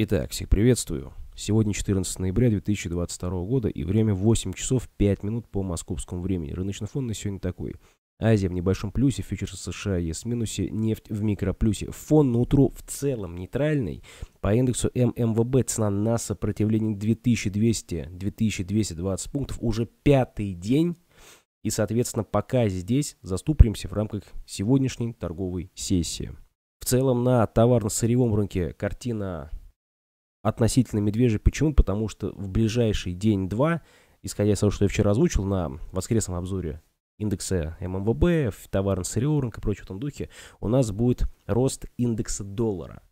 Итак, всех приветствую. Сегодня 14 ноября 2022 года и время 8 часов 5 минут по московскому времени. Рыночный фон на сегодня такой. Азия в небольшом плюсе, фьючерсы США есть в минусе, нефть в микроплюсе. Фон на утро в целом нейтральный. По индексу ММВБ цена на сопротивление 2200-2220 пунктов уже пятый день. И, соответственно, пока здесь заступримся в рамках сегодняшней торговой сессии. В целом на товарно-сырьевом рынке картина относительно медвежий. Почему? Потому что в ближайший день-два, исходя из того, что я вчера озвучил на воскресном обзоре индекса ММВБ, товарно сырьевого рынка и прочего в том духе, у нас будет рост индекса доллара,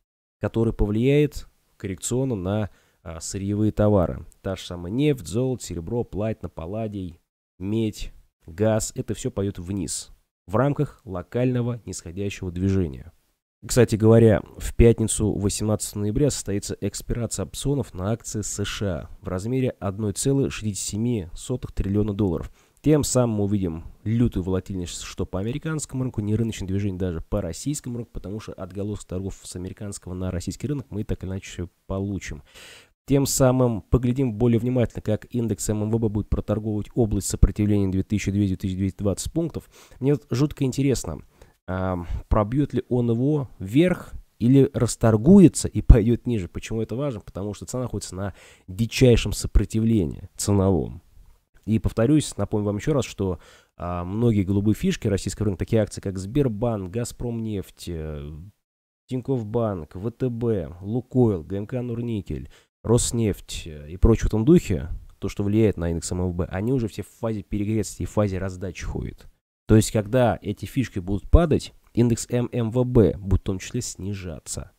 который повлияет коррекционно на а, сырьевые товары. Та же самая нефть, золото, серебро, платина, палладий, медь, газ. Это все пойдет вниз в рамках локального нисходящего движения. Кстати говоря, в пятницу 18 ноября состоится экспирация опционов на акции США в размере 1,67 триллиона долларов. Тем самым мы увидим лютую волатильность что по американскому рынку, не рыночное движение даже по российскому рынку, потому что отголос торгов с американского на российский рынок мы так или иначе получим. Тем самым поглядим более внимательно, как индекс ММВБ будет проторговывать область сопротивления 2200-2220 пунктов. Мне жутко интересно – пробьет ли он его вверх или расторгуется и пойдет ниже. Почему это важно? Потому что цена находится на дичайшем сопротивлении ценовом. И повторюсь, напомню вам еще раз, что а, многие голубые фишки российского рынка, такие акции, как Сбербанк, Газпромнефть, э, Тинькофф Банк, ВТБ, Лукойл, ГМК Нурникель, Роснефть э, и прочее в этом духе, то, что влияет на индекс МВБ, они уже все в фазе перегреться и в фазе раздачи ходят. То есть, когда эти фишки будут падать, индекс ММВБ будет в том числе снижаться.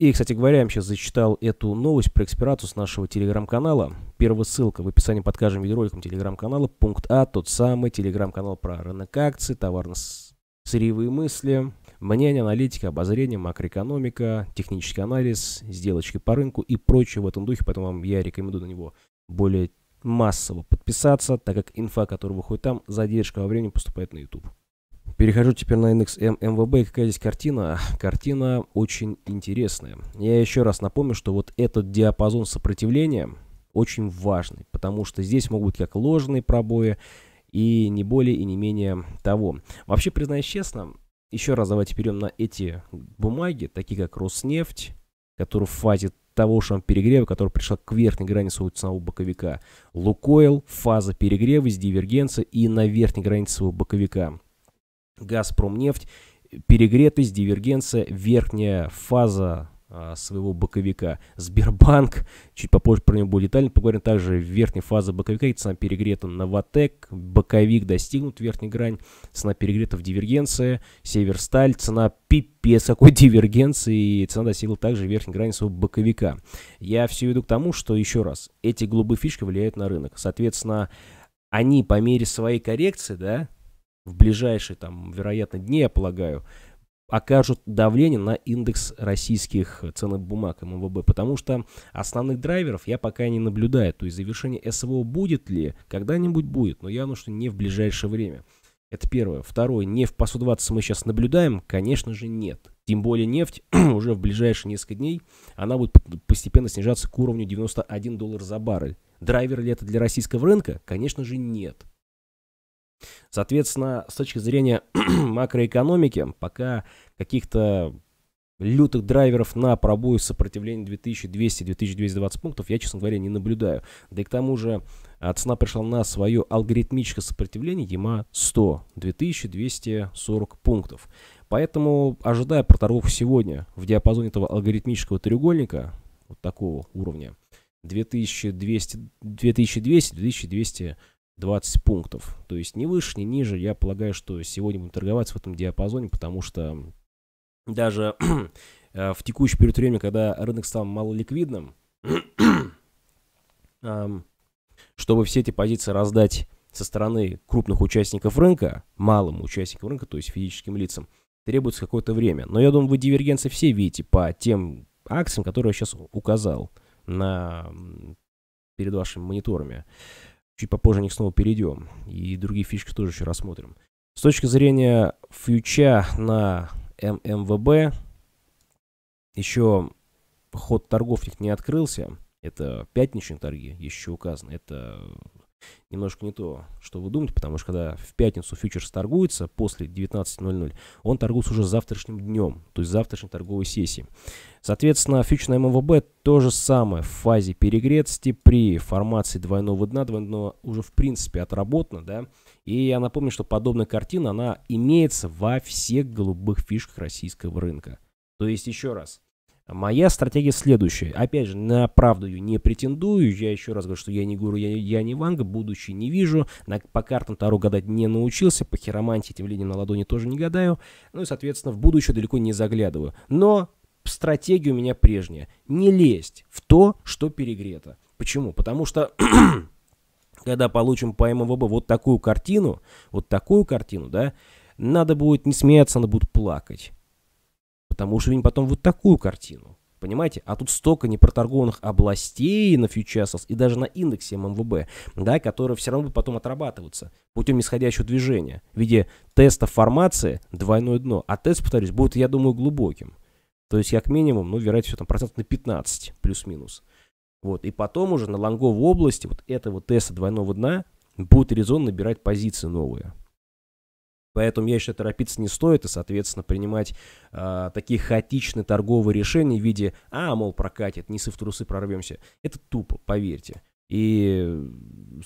И, кстати говоря, я сейчас зачитал эту новость про экспирацию с нашего телеграм-канала. Первая ссылка в описании под каждым видеороликом телеграм-канала. Пункт А, тот самый телеграм-канал про рынок акций, товарно-сырьевые мысли, мнение, аналитика, обозрение, макроэкономика, технический анализ, сделочки по рынку и прочее в этом духе. Поэтому я рекомендую на него более массово подписаться, так как инфа, которая выходит там, задержка во времени поступает на YouTube. Перехожу теперь на индекс ММВБ. какая здесь картина? Картина очень интересная. Я еще раз напомню, что вот этот диапазон сопротивления очень важный, потому что здесь могут быть как ложные пробои, и не более и не менее того. Вообще, признаюсь честно, еще раз давайте перейдем на эти бумаги, такие как Роснефть, который в фазе того же перегрева, который пришел к верхней грани своего ценового боковика. Лукойл, фаза перегрева из дивергенцией и на верхней границе своего боковика. Газпромнефть, перегретость, дивергенция, верхняя фаза а, своего боковика. Сбербанк, чуть попозже про него будет детально поговорим, также верхняя фаза боковика, и цена перегрета на Ватек, боковик достигнут верхней грань, цена перегрета в дивергенции, Северсталь, цена пипец какой дивергенции, и цена достигла также верхней грани своего боковика. Я все веду к тому, что еще раз, эти голубые фишки влияют на рынок. Соответственно, они по мере своей коррекции, да, в ближайшие, там, вероятно, дни, я полагаю, окажут давление на индекс российских э, ценных бумаг МВБ, потому что основных драйверов я пока не наблюдаю. То есть завершение СВО будет ли? Когда-нибудь будет, но явно, что не в ближайшее время. Это первое. Второе. Нефть по 120 мы сейчас наблюдаем? Конечно же нет. Тем более нефть уже в ближайшие несколько дней, она будет постепенно снижаться к уровню 91 доллар за баррель. Драйвер ли это для российского рынка? Конечно же нет. Соответственно, с точки зрения макроэкономики, пока каких-то лютых драйверов на пробой сопротивления 2200-2220 пунктов я, честно говоря, не наблюдаю. Да и к тому же а, цена пришла на свое алгоритмическое сопротивление EMA 100, 2240 пунктов. Поэтому, ожидая проторгов сегодня в диапазоне этого алгоритмического треугольника, вот такого уровня, 2200 2200 20 пунктов. То есть ни выше, ни ниже. Я полагаю, что сегодня будем торговаться в этом диапазоне, потому что даже э, в текущий период времени, когда рынок стал малоликвидным, чтобы все эти позиции раздать со стороны крупных участников рынка, малым участникам рынка, то есть физическим лицам, требуется какое-то время. Но я думаю, вы дивергенции все видите по тем акциям, которые я сейчас указал на, перед вашими мониторами. Чуть попозже о них снова перейдем. И другие фишки тоже еще рассмотрим. С точки зрения фьюча на ММВБ, еще ход торгов них не открылся. Это пятничные торги, еще указано. Это немножко не то, что вы думаете, потому что когда в пятницу фьючерс торгуется после 19.00, он торгуется уже завтрашним днем, то есть завтрашней торговой сессии. Соответственно, фьючер на МВБ то же самое в фазе перегретости при формации двойного дна, двойного уже в принципе отработано, да, и я напомню, что подобная картина, она имеется во всех голубых фишках российского рынка. То есть, еще раз, Моя стратегия следующая. Опять же, на правду ее не претендую. Я еще раз говорю, что я не гуру, я, я не ванга, будущее не вижу. На, по картам Таро гадать не научился, по хиромантии тем линиям на ладони тоже не гадаю. Ну и, соответственно, в будущее далеко не заглядываю. Но стратегия у меня прежняя. Не лезть в то, что перегрето. Почему? Потому что когда получим по МВБ вот такую картину, вот такую картину, да, надо будет не смеяться, надо будет плакать. Потому что увидим потом вот такую картину. Понимаете? А тут столько непроторгованных областей на фьючерсах и даже на индексе ММВБ, да, которые все равно будут потом отрабатываться путем нисходящего движения в виде теста формации двойное дно. А тест, повторюсь, будет, я думаю, глубоким. То есть, как минимум, ну, вероятно, все там процент на 15 плюс-минус. Вот. И потом уже на лонговой области вот этого теста двойного дна будет резон набирать позиции новые. Поэтому я считаю, торопиться не стоит и, соответственно, принимать э, такие хаотичные торговые решения в виде «а, мол, прокатит, не в трусы прорвемся». Это тупо, поверьте. И э,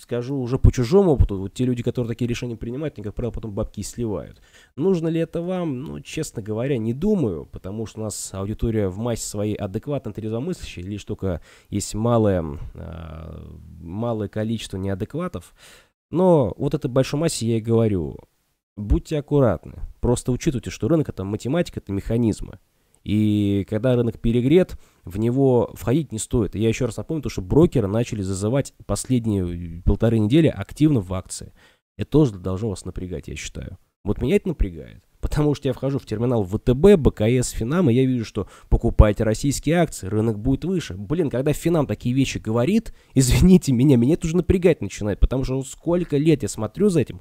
скажу уже по чужому опыту, вот те люди, которые такие решения принимают, они, как правило, потом бабки сливают. Нужно ли это вам? Ну, честно говоря, не думаю, потому что у нас аудитория в массе своей адекватно трезвомыслящая, лишь только есть малое, э, малое количество неадекватов. Но вот этой большой массе я и говорю. Будьте аккуратны. Просто учитывайте, что рынок это математика, это механизмы. И когда рынок перегрет, в него входить не стоит. И я еще раз напомню, то, что брокеры начали зазывать последние полторы недели активно в акции. Это тоже должно вас напрягать, я считаю. Вот меня это напрягает. Потому что я вхожу в терминал ВТБ, БКС, Финам, и я вижу, что покупайте российские акции, рынок будет выше. Блин, когда Финам такие вещи говорит, извините меня, меня это уже напрягать начинает, потому что сколько лет я смотрю за этим.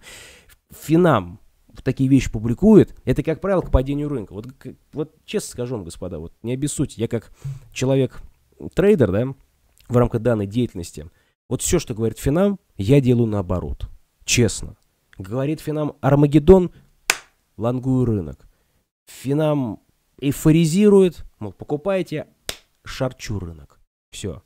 Финам, такие вещи публикует, это, как правило, к падению рынка. Вот, вот честно скажу вам, господа, вот не обессудьте, я как человек-трейдер, да, в рамках данной деятельности, вот все, что говорит Финам, я делаю наоборот. Честно. Говорит Финам Армагеддон, лонгую рынок. Финам эйфоризирует, мол, покупайте, шарчу рынок. Все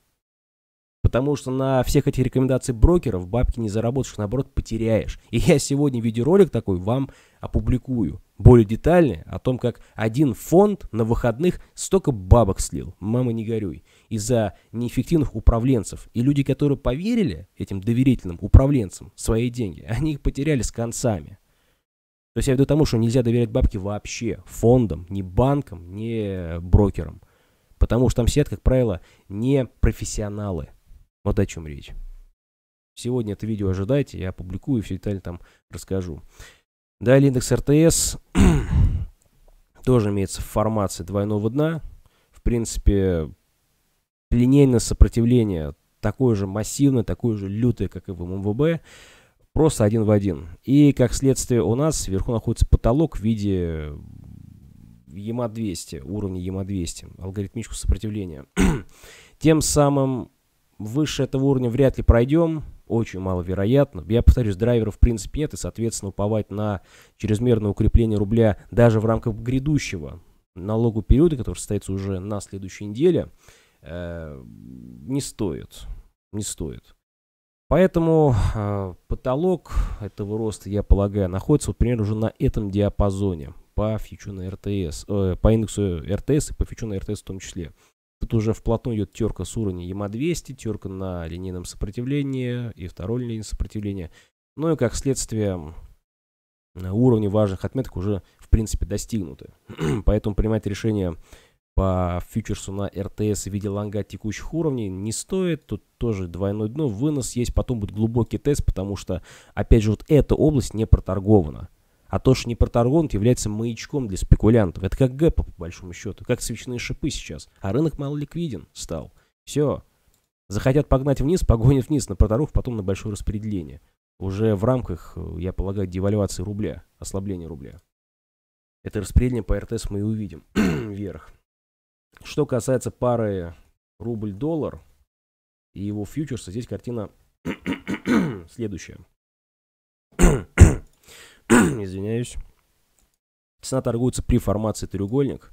потому что на всех этих рекомендациях брокеров бабки не заработаешь, наоборот, потеряешь. И я сегодня видеоролик такой вам опубликую. Более детально о том, как один фонд на выходных столько бабок слил, мама не горюй, из-за неэффективных управленцев. И люди, которые поверили этим доверительным управленцам свои деньги, они их потеряли с концами. То есть я веду тому, что нельзя доверять бабки вообще фондам, ни банкам, ни брокерам. Потому что там сидят, как правило, не профессионалы. Вот о чем речь. Сегодня это видео ожидайте, я опубликую, и все детали там расскажу. Далее индекс РТС тоже имеется в формации двойного дна. В принципе, линейное сопротивление такое же массивное, такое же лютое, как и в МВБ, просто один в один. И, как следствие, у нас сверху находится потолок в виде ЕМА-200, уровня ЕМА-200, алгоритмического сопротивления. Тем самым Выше этого уровня вряд ли пройдем, очень маловероятно. Я повторюсь, драйверов в принципе нет, и, соответственно, уповать на чрезмерное укрепление рубля даже в рамках грядущего налогу периода, который состоится уже на следующей неделе, э, не стоит. Не стоит. Поэтому э, потолок этого роста, я полагаю, находится вот примерно уже на этом диапазоне по фьючу на РТС, э, по индексу РТС и по фьючу на РТС в том числе. Тут уже вплотную идет терка с уровня ЕМА-200, терка на линейном сопротивлении и второй линейном сопротивлении. Ну и как следствие уровни важных отметок уже в принципе достигнуты. Поэтому принимать решение по фьючерсу на РТС в виде лонга текущих уровней не стоит. Тут тоже двойное дно, вынос есть, потом будет глубокий тест, потому что, опять же, вот эта область не проторгована. А то, что не проторгонт, является маячком для спекулянтов. Это как гэпа, по большому счету, как свечные шипы сейчас. А рынок малоликвиден стал. Все. Захотят погнать вниз, погонят вниз на проторг, потом на большое распределение. Уже в рамках, э, я полагаю, девальвации рубля, ослабления рубля. Это распределение по РТС мы и увидим вверх. Что касается пары рубль-доллар и его фьючерса, здесь картина следующая. извиняюсь. Цена торгуется при формации треугольник.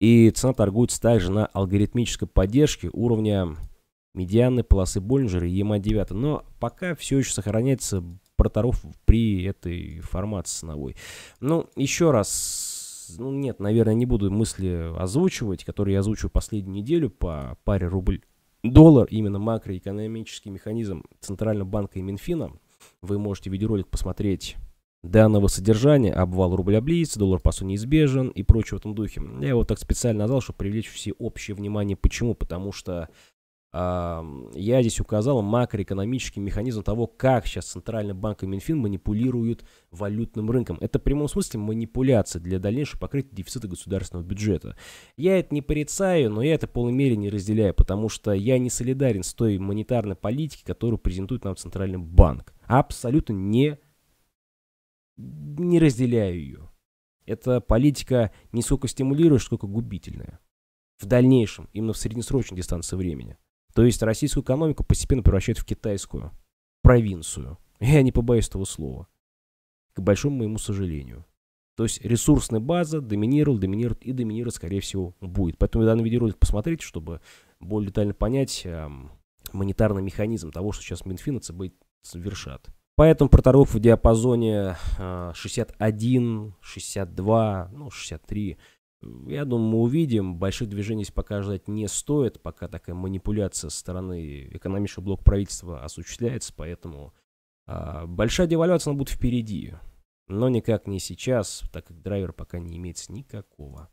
И цена торгуется также на алгоритмической поддержке уровня медианы полосы Боллинджера и EMA 9. Но пока все еще сохраняется проторов при этой формации ценовой. Ну, еще раз, ну нет, наверное, не буду мысли озвучивать, которые я озвучу последнюю неделю по паре рубль доллар, именно макроэкономический механизм Центрального банка и Минфина. Вы можете видеоролик посмотреть данного содержания, обвал рубля близ, доллар по сути неизбежен и прочее в этом духе. Я его так специально назвал, чтобы привлечь всеобщее внимание. Почему? Потому что э, я здесь указал макроэкономический механизм того, как сейчас Центральный банк и Минфин манипулируют валютным рынком. Это в прямом смысле манипуляция для дальнейшего покрытия дефицита государственного бюджета. Я это не порицаю, но я это в полной мере не разделяю, потому что я не солидарен с той монетарной политикой, которую презентует нам Центральный банк. Абсолютно не не разделяю ее. Эта политика не сколько стимулирует, сколько губительная. В дальнейшем, именно в среднесрочной дистанции времени. То есть российскую экономику постепенно превращают в китайскую провинцию. Я не побоюсь этого слова. К большому моему сожалению. То есть ресурсная база доминировала, доминирует и доминировать, скорее всего, будет. Поэтому данный видеоролик посмотрите, чтобы более детально понять эм, монетарный механизм того, что сейчас Минфин и ЦБ совершат. Поэтому проторов в диапазоне 61, э, 62, ну 63. Я думаю, мы увидим. Больших движений пока ждать не стоит, пока такая манипуляция со стороны экономического блока правительства осуществляется, поэтому а, большая девальвация она будет впереди, но никак не сейчас, так как драйвер пока не имеется никакого.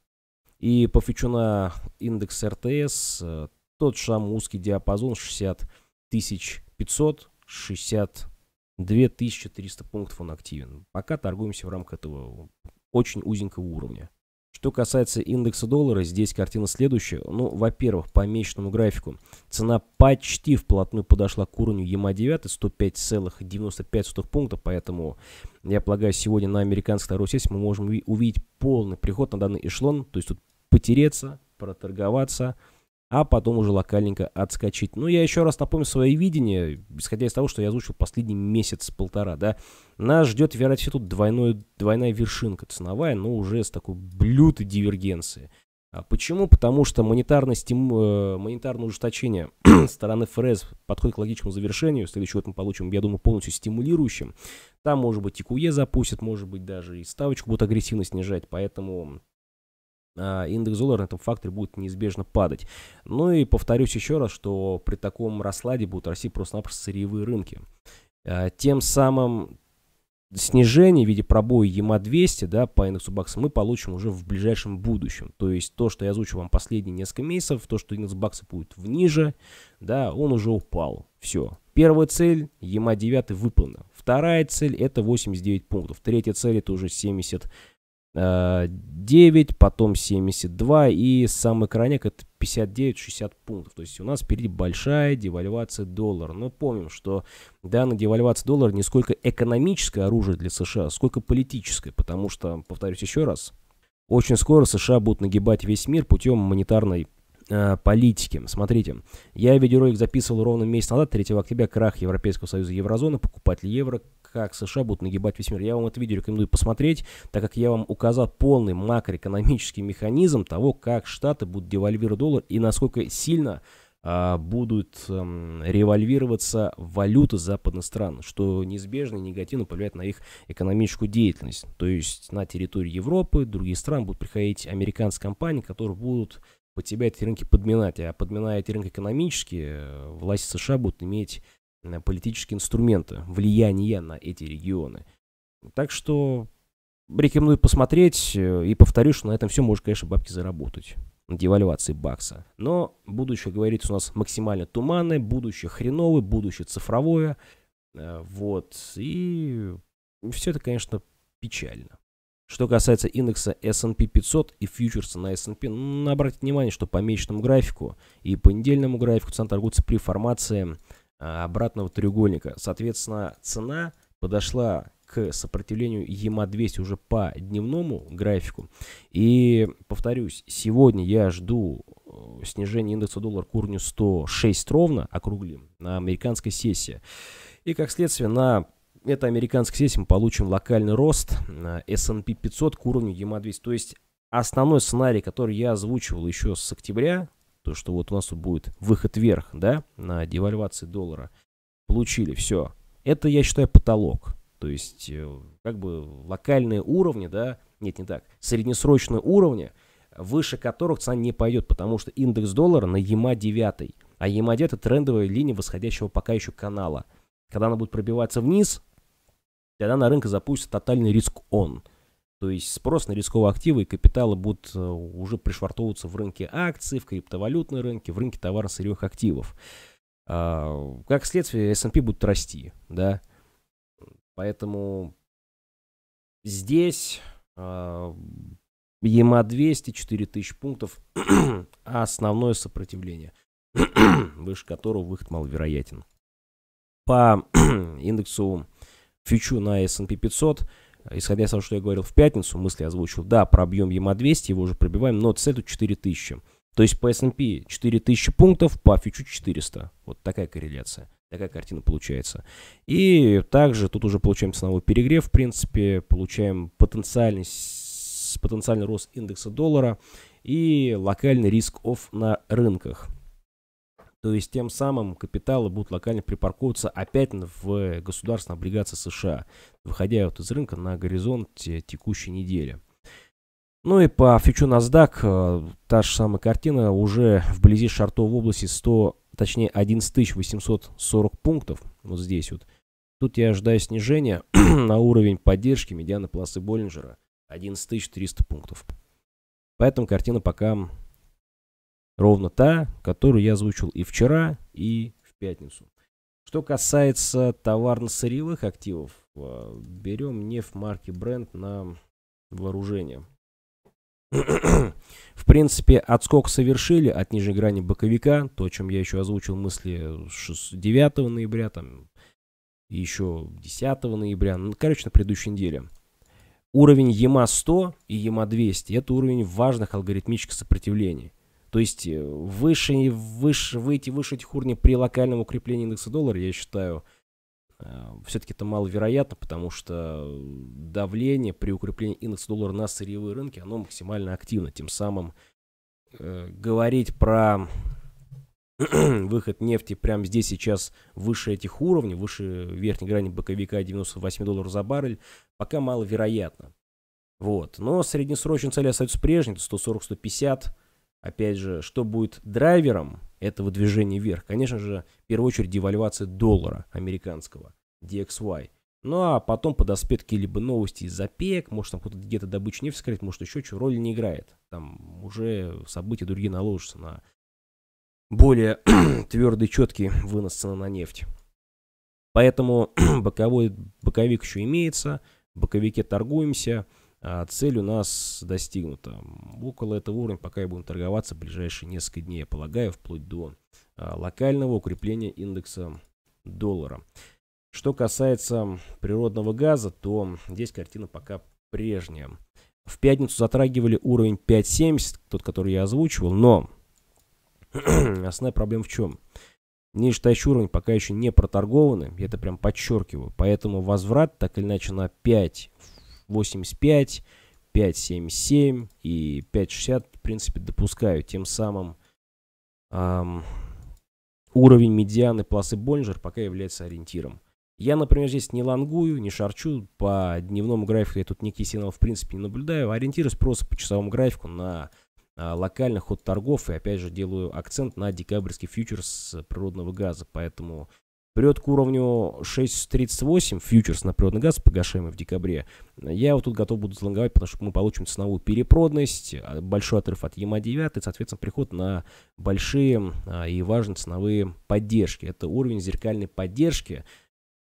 И по на индекс РТС э, тот же самый узкий диапазон 60 500, 60 2300 пунктов он активен. Пока торгуемся в рамках этого очень узенького уровня. Что касается индекса доллара, здесь картина следующая. Ну, во-первых, по месячному графику цена почти вплотную подошла к уровню EMA 9, 105,95 пункта, поэтому, я полагаю, сегодня на американской второй сессии мы можем увидеть полный приход на данный эшелон, то есть тут потереться, проторговаться – а потом уже локальненько отскочить. Ну, я еще раз напомню свое видение, исходя из того, что я озвучил последний месяц-полтора, да. Нас ждет, вероятно, тут двойной, двойная вершинка ценовая, но уже с такой блютой дивергенции. А почему? Потому что монетарное, стим... Э, монетарное ужесточение стороны ФРС подходит к логичному завершению. Следующий год мы получим, я думаю, полностью стимулирующим. Там, может быть, и КУЕ запустят, может быть, даже и ставочку будут агрессивно снижать. Поэтому а, индекс доллара на этом факторе будет неизбежно падать. Ну и повторюсь еще раз, что при таком раскладе будут расти просто-напросто сырьевые рынки. А, тем самым снижение в виде пробоя ЕМА-200 да, по индексу бакса мы получим уже в ближайшем будущем. То есть то, что я озвучил вам последние несколько месяцев, то, что индекс бакса будет вниже, да, он уже упал. Все. Первая цель ЕМА-9 выполнена. Вторая цель это 89 пунктов. Третья цель это уже 70 9, э, потом 72 и самый крайняк это 59-60 пунктов. То есть у нас впереди большая девальвация доллара. Но помним, что данная девальвация доллара не сколько экономическое оружие для США, сколько политическое. Потому что, повторюсь еще раз, очень скоро США будут нагибать весь мир путем монетарной э, политики. Смотрите, я видеоролик записывал ровно месяц назад, 3 октября, крах Европейского Союза Еврозоны, покупатель евро, как США будут нагибать весь мир. Я вам это видео рекомендую посмотреть, так как я вам указал полный макроэкономический механизм того, как Штаты будут девальвировать доллар и насколько сильно а, будут эм, револьвироваться валюты западных стран, что неизбежно и негативно повлияет на их экономическую деятельность. То есть на территории Европы, других стран будут приходить американские компании, которые будут под себя эти рынки подминать. А подминая эти рынки экономически, э, власти США будут иметь Э, политические инструменты влияния на эти регионы. Так что рекомендую посмотреть э, и повторю, что на этом все может, конечно, бабки заработать на девальвации бакса. Но будущее, говорится, у нас максимально туманное, будущее хреновое, будущее цифровое. Э, вот. И все это, конечно, печально. Что касается индекса S&P 500 и фьючерса на S&P, ну, обратите внимание, что по месячному графику и по недельному графику цена торгуется при формации а, обратного треугольника. Соответственно, цена подошла к сопротивлению ЕМА-200 уже по дневному графику. И повторюсь, сегодня я жду э, снижение индекса доллара к уровню 106 ровно, округлим, на американской сессии. И как следствие, на этой американской сессии мы получим локальный рост S&P э, 500 к уровню ЕМА 200. То есть основной сценарий, который я озвучивал еще с октября, то, что вот у нас будет выход вверх, да, на девальвации доллара. Получили, все. Это, я считаю, потолок. То есть, э, как бы локальные уровни, да, нет, не так, среднесрочные уровни, выше которых цена не пойдет, потому что индекс доллара на ЕМА 9, а ЕМА 9 это трендовая линия восходящего пока еще канала. Когда она будет пробиваться вниз, тогда на рынке запустится тотальный риск он – то есть спрос на рисковые активы и капиталы будут э, уже пришвартовываться в рынке акций, в криптовалютной рынке, в рынке товаро-сырьевых активов. А, как следствие, S&P будет расти, да. Поэтому здесь EMA 200, 4000 пунктов, а основное сопротивление, выше которого выход маловероятен. По индексу фьючу на S&P 500 – исходя из того, что я говорил в пятницу, мысли озвучил, да, пробьем ЕМА-200, его уже пробиваем, но цель тут 4000. То есть по S&P 4000 пунктов, по ФИЧУ 400. Вот такая корреляция. Такая картина получается. И также тут уже получаем ценовой перегрев, в принципе, получаем потенциальный, потенциальный рост индекса доллара и локальный риск оф на рынках. То есть тем самым капиталы будут локально припарковываться опять в государственной облигации США, выходя вот из рынка на горизонт текущей недели. Ну и по фьючу NASDAQ э, та же самая картина уже вблизи шартов в области 100, точнее 11840 пунктов, вот здесь вот. Тут я ожидаю снижения на уровень поддержки медианы полосы Боллинджера 11300 пунктов. Поэтому картина пока Ровно та, которую я озвучил и вчера, и в пятницу. Что касается товарно-сырьевых активов, э, берем нефть марки бренд на вооружение. В принципе, отскок совершили от нижней грани боковика, то, о чем я еще озвучил мысли 9 ноября, там, еще 10 ноября, ну, короче, на предыдущей неделе. Уровень EMA 100 и EMA 200 – это уровень важных алгоритмических сопротивлений – то есть э, выше, выше, выйти выше этих уровней при локальном укреплении индекса доллара, я считаю, э, все-таки это маловероятно, потому что давление при укреплении индекса доллара на сырьевые рынки, оно максимально активно. Тем самым э, говорить про выход нефти прямо здесь сейчас выше этих уровней, выше верхней грани боковика 98 долларов за баррель, пока маловероятно. Вот. Но среднесрочная цель остается прежней, 140-150 опять же, что будет драйвером этого движения вверх? Конечно же, в первую очередь девальвация доллара американского, DXY. Ну а потом подоспеют какие-либо новости из ОПЕК, может там кто-то где-то добычу не вскрыть, может еще что, роли не играет. Там уже события другие наложатся на более твердый, четкий вынос цены на нефть. Поэтому боковой, боковик еще имеется, в боковике торгуемся – а цель у нас достигнута. Около этого уровня пока и будем торговаться в ближайшие несколько дней, я полагаю, вплоть до а, локального укрепления индекса доллара. Что касается природного газа, то здесь картина пока прежняя. В пятницу затрагивали уровень 5.70, тот, который я озвучивал, но основная проблема в чем? Нижестоящий уровень пока еще не проторгованы, я это прям подчеркиваю, поэтому возврат так или иначе на 5 85, 5.77 и 5.60, в принципе, допускаю. Тем самым эм, уровень медианы Пласы Боллинджер пока является ориентиром. Я, например, здесь не лонгую, не шарчу. По дневному графику я тут никаких сигналов в принципе не наблюдаю. Ориентируюсь просто по часовому графику на а, локальных ход торгов. И опять же делаю акцент на декабрьский фьючерс природного газа. Поэтому прет к уровню 6.38, фьючерс на природный газ, погашаемый в декабре, я вот тут готов буду залонговать, потому что мы получим ценовую перепродность а, большой отрыв от ЕМА-9, соответственно, приход на большие а, и важные ценовые поддержки. Это уровень зеркальной поддержки,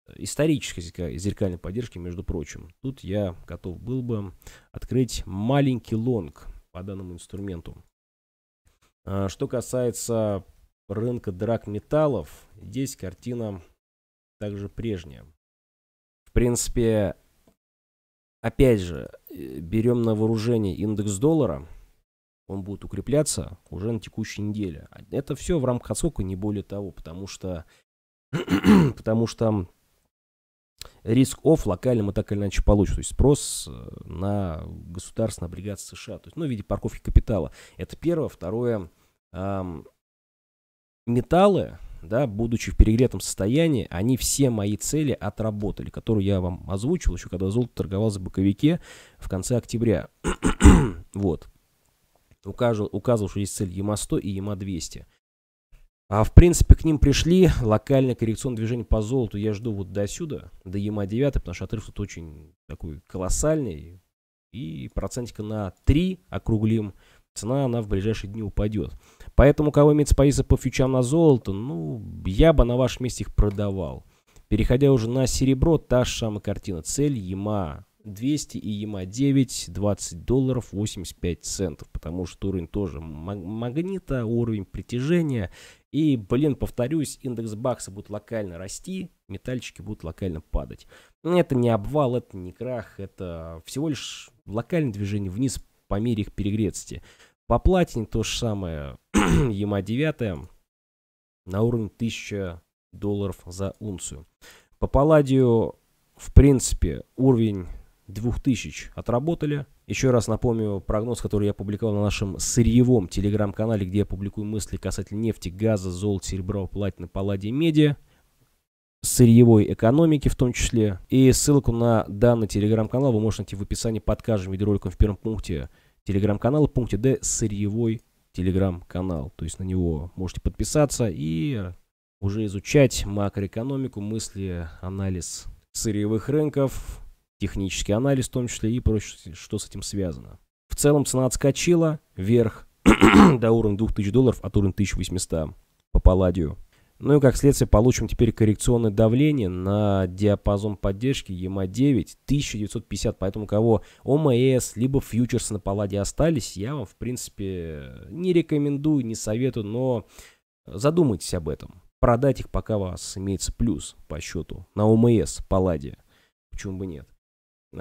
э, исторической зеркальной поддержки, между прочим. Тут я готов был бы открыть маленький лонг по данному инструменту. А, что касается рынка драк металлов, здесь картина также прежняя. В принципе, опять же, э, берем на вооружение индекс доллара, он будет укрепляться уже на текущей неделе. А это все в рамках отскока, не более того, потому что, потому что риск оф локально мы так или иначе получим. То есть спрос э, на государственные облигации США, то есть, ну, в виде парковки капитала. Это первое. Второе, эм, металлы, да, будучи в перегретом состоянии, они все мои цели отработали, которую я вам озвучил еще, когда золото торговал за боковике в конце октября. вот. Указывал, указывал, что есть цель ЕМА-100 и ЕМА-200. А в принципе к ним пришли локальное коррекционное движение по золоту. Я жду вот до сюда, до ЕМА-9, потому что отрыв тут очень такой колоссальный. И процентика на 3 округлим цена она в ближайшие дни упадет. Поэтому, кого имеется позиция по фьючам на золото, ну, я бы на вашем месте их продавал. Переходя уже на серебро, та же самая картина. Цель ЕМА 200 и ЕМА 9, 20 долларов 85 центов, потому что уровень тоже магнита, уровень притяжения. И, блин, повторюсь, индекс бакса будет локально расти, метальчики будут локально падать. Это не обвал, это не крах, это всего лишь локальное движение вниз по мере их перегретости. По платине то же самое. ЕМА 9 на уровне 1000 долларов за унцию. По палладию, в принципе, уровень 2000 отработали. Еще раз напомню прогноз, который я публиковал на нашем сырьевом телеграм-канале, где я публикую мысли касательно нефти, газа, золота, серебра, платины, палладия, меди сырьевой экономики в том числе. И ссылку на данный телеграм-канал вы можете найти в описании под каждым видеороликом в первом пункте телеграм канал пункте D сырьевой телеграм-канал. То есть на него можете подписаться и уже изучать макроэкономику, мысли, анализ сырьевых рынков, технический анализ в том числе и прочее, что с этим связано. В целом цена отскочила вверх до уровня 2000 долларов от уровня 1800 по палладию. Ну и как следствие получим теперь коррекционное давление на диапазон поддержки EMA-9 1950. Поэтому кого ОМС, либо фьючерсы на палладе остались, я вам в принципе не рекомендую, не советую, но задумайтесь об этом. Продать их, пока у вас имеется плюс по счету на ОМС, палладе. Почему бы нет?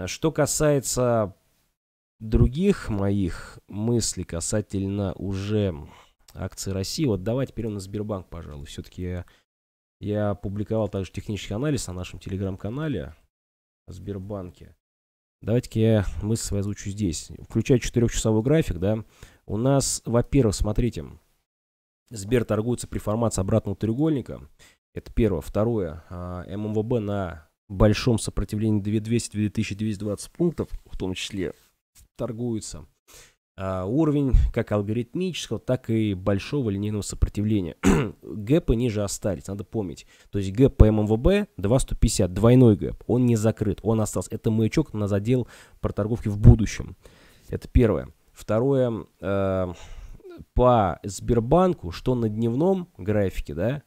Что касается других моих мыслей касательно уже акции России. Вот давайте теперь у нас Сбербанк, пожалуй. Все-таки я, я публиковал также технический анализ на нашем телеграм-канале о Сбербанке. Давайте-ка я мысль свою озвучу здесь. Включая четырехчасовой график, да, у нас, во-первых, смотрите, Сбер торгуется при формации обратного треугольника. Это первое. Второе, а, ММВБ на большом сопротивлении 2200-2220 пунктов, в том числе, торгуется – а, уровень как алгоритмического, так и большого линейного сопротивления. Гэпы ниже остались, надо помнить. То есть гэп по ММВБ 2,150, двойной гэп, он не закрыт, он остался. Это маячок на задел проторговки в будущем. Это первое. Второе, э, по Сбербанку, что на дневном графике, да,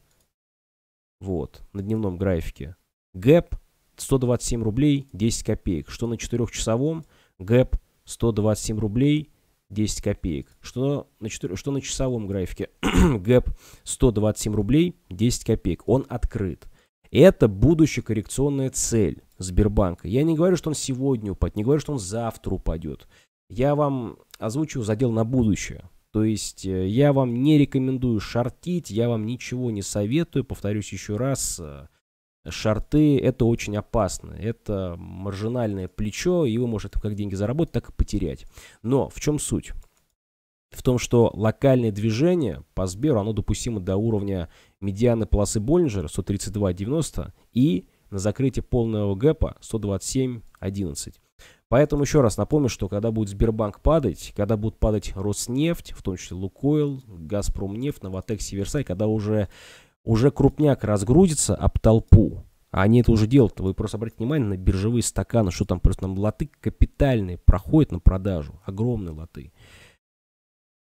вот, на дневном графике, гэп 127 рублей 10 копеек, что на 4-часовом гэп 127 рублей 10 копеек, что на, 4, что на часовом графике гэп 127 рублей 10 копеек, он открыт. Это будущая коррекционная цель Сбербанка. Я не говорю, что он сегодня упадет, не говорю, что он завтра упадет. Я вам озвучу задел на будущее. То есть э, я вам не рекомендую шортить, я вам ничего не советую. Повторюсь еще раз, э, Шарты – это очень опасно. Это маржинальное плечо, и вы можете как деньги заработать, так и потерять. Но в чем суть? В том, что локальное движение по Сберу, оно допустимо до уровня медианы полосы Боллинджера 132.90 и на закрытие полного гэпа 127.11. Поэтому еще раз напомню, что когда будет Сбербанк падать, когда будут падать Роснефть, в том числе Лукойл, Газпромнефть, Новотек, Северсай, когда уже уже крупняк разгрузится об толпу. А они это уже делают. Вы просто обратите внимание на биржевые стаканы, что там просто там лоты капитальные проходят на продажу. Огромные лоты.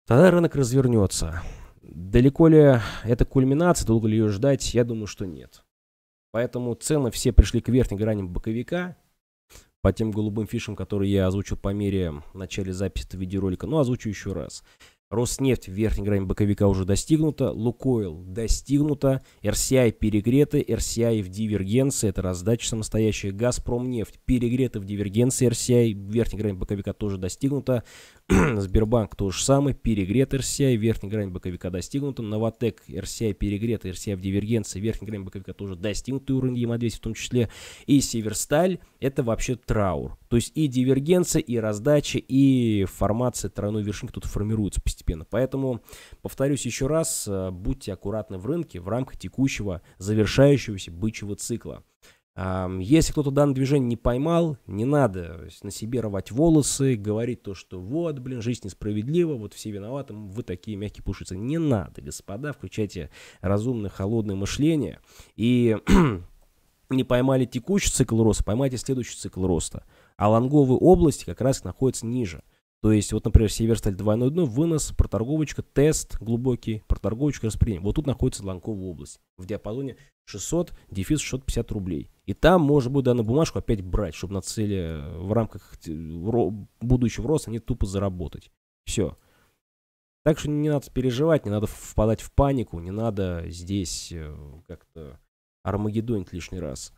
Тогда рынок развернется. Далеко ли это кульминация, долго ли ее ждать, я думаю, что нет. Поэтому цены все пришли к верхней грани боковика по тем голубым фишам, которые я озвучил по мере начала записи этого видеоролика. Но озвучу еще раз. Роснефть в верхней грани боковика уже достигнута, Лукойл достигнута, RCI а перегреты, RCI а в дивергенции, это раздача самостоящая, Газпромнефть перегрета в дивергенции, RCI в а, верхней грани боковика тоже достигнута, Сбербанк то же самое, перегрет RCI, верхняя грань боковика достигнута, Новотек RCI перегрет, RCI в дивергенции, верхняя грань боковика тоже достигнутый уровень ема 200 в том числе, и Северсталь это вообще траур, то есть и дивергенция, и раздача, и формация тройной вершинки тут формируется постепенно. Поэтому, повторюсь еще раз, э, будьте аккуратны в рынке в рамках текущего завершающегося бычьего цикла. Если кто-то данное движение не поймал, не надо на себе рвать волосы, говорить то, что вот, блин, жизнь несправедлива, вот все виноваты, вы такие мягкие пушицы. Не надо, господа, включайте разумное, холодное мышление и не поймали текущий цикл роста, поймайте следующий цикл роста. А лонговые области как раз находятся ниже – то есть, вот, например, Северсталь 2.0 дно, вынос, проторговочка, тест глубокий, проторговочка, распределение. Вот тут находится Ланкова область в диапазоне 600, дефис 650 рублей. И там можно будет данную бумажку опять брать, чтобы на цели в рамках э, будущего роста не тупо заработать. Все. Так что не надо переживать, не надо впадать в панику, не надо здесь э, как-то армагеддонить лишний раз.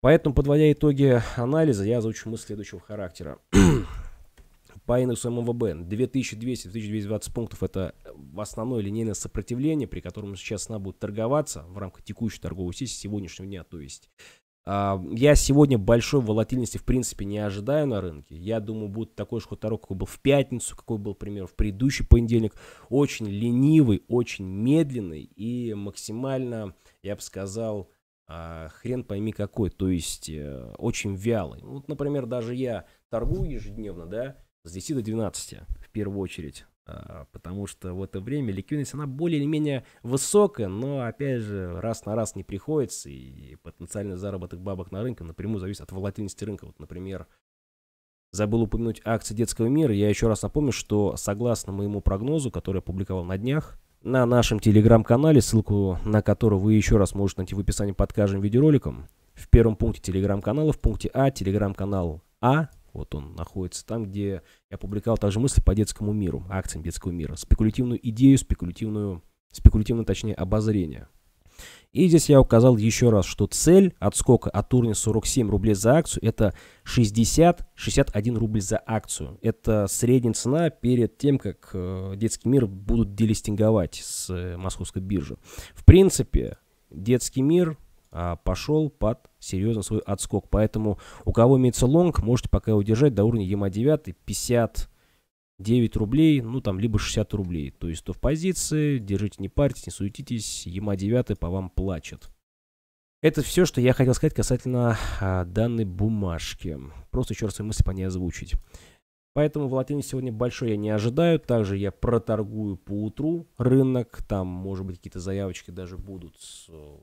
Поэтому, подводя итоги анализа, я озвучу мысль следующего характера. По индексу МВБ 2200-2220 пунктов это основное линейное сопротивление, при котором сейчас она будет торговаться в рамках текущей торговой сессии сегодняшнего дня. То есть а, я сегодня большой волатильности в принципе не ожидаю на рынке. Я думаю, будет такой же ход торг, какой был в пятницу, какой был, например, в предыдущий понедельник. Очень ленивый, очень медленный и максимально, я бы сказал, а, хрен пойми какой. То есть э, очень вялый. Вот, например, даже я торгую ежедневно, да, с 10 до 12 в первую очередь. А, потому что в это время ликвидность, она более или менее высокая, но, опять же, раз на раз не приходится, и потенциальный заработок бабок на рынке напрямую зависит от волатильности рынка. Вот, например, забыл упомянуть акции детского мира. Я еще раз напомню, что согласно моему прогнозу, который я публиковал на днях, на нашем телеграм-канале, ссылку на который вы еще раз можете найти в описании под каждым видеороликом, в первом пункте телеграм-канала, в пункте А телеграм-канал А вот он находится там, где я публиковал также мысли по детскому миру, акциям детского мира, спекулятивную идею, спекулятивную, спекулятивное, точнее, обозрение. И здесь я указал еще раз, что цель отскока от уровня 47 рублей за акцию – это 60-61 рубль за акцию. Это средняя цена перед тем, как э, детский мир будут делистинговать с э, московской биржи. В принципе, детский мир а, пошел под серьезно свой отскок. Поэтому у кого имеется лонг, можете пока удержать до уровня ема 9 50 9 рублей, ну там либо 60 рублей. То есть то в позиции, держите, не парьтесь, не суетитесь, ема 9 по вам плачет. Это все, что я хотел сказать касательно а, данной бумажки. Просто еще раз свои мысли по ней озвучить. Поэтому волатильность сегодня большой я не ожидаю. Также я проторгую по утру рынок. Там, может быть, какие-то заявочки даже будут э,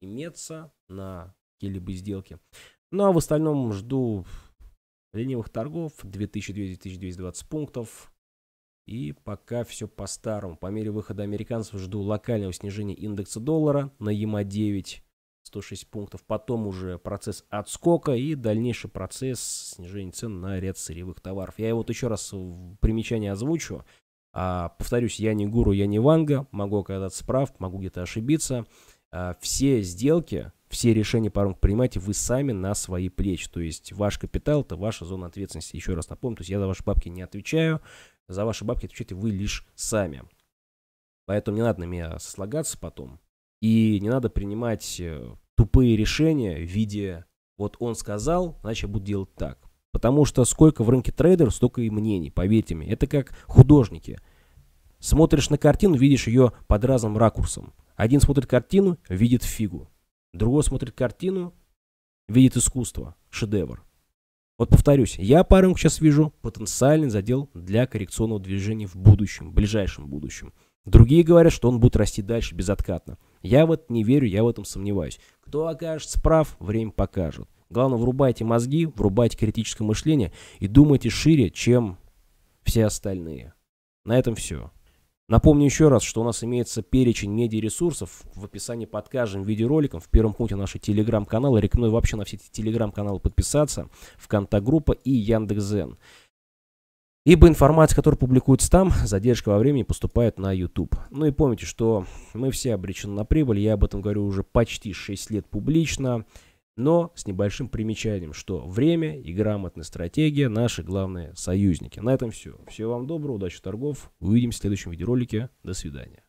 иметься на какие-либо сделки. Ну а в остальном жду ленивых торгов, 2200-2220 пунктов. И пока все по-старому. По мере выхода американцев жду локального снижения индекса доллара на ЕМА-9, 106 пунктов. Потом уже процесс отскока и дальнейший процесс снижения цен на ряд сырьевых товаров. Я вот еще раз примечание озвучу. А, повторюсь, я не гуру, я не ванга. Могу оказаться прав, могу где-то ошибиться. Э, все сделки, все решения по рынку принимаете вы сами на свои плечи. То есть ваш капитал – это ваша зона ответственности. Еще раз напомню, то есть я за ваши бабки не отвечаю, за ваши бабки отвечаете вы лишь сами. Поэтому не надо на меня сослагаться потом. И не надо принимать э, тупые решения в виде «вот он сказал, значит я буду делать так». Потому что сколько в рынке трейдеров, столько и мнений, поверьте мне. Это как художники. Смотришь на картину, видишь ее под разным ракурсом. Один смотрит картину, видит фигу. Другой смотрит картину, видит искусство, шедевр. Вот повторюсь, я по рынку сейчас вижу потенциальный задел для коррекционного движения в будущем, в ближайшем будущем. Другие говорят, что он будет расти дальше безоткатно. Я в это не верю, я в этом сомневаюсь. Кто окажется прав, время покажет. Главное, врубайте мозги, врубайте критическое мышление и думайте шире, чем все остальные. На этом все. Напомню еще раз, что у нас имеется перечень медиаресурсов в описании под каждым видеороликом. В первом пункте нашей телеграм канала Рекомендую вообще на все эти телеграм-каналы подписаться. Вконтагруппа и Яндекс.Зен. Ибо информация, которая публикуется там, задержка во времени поступает на YouTube. Ну и помните, что мы все обречены на прибыль. Я об этом говорю уже почти 6 лет публично но с небольшим примечанием, что время и грамотная стратегия – наши главные союзники. На этом все. Всего вам доброго, удачи торгов. Увидимся в следующем видеоролике. До свидания.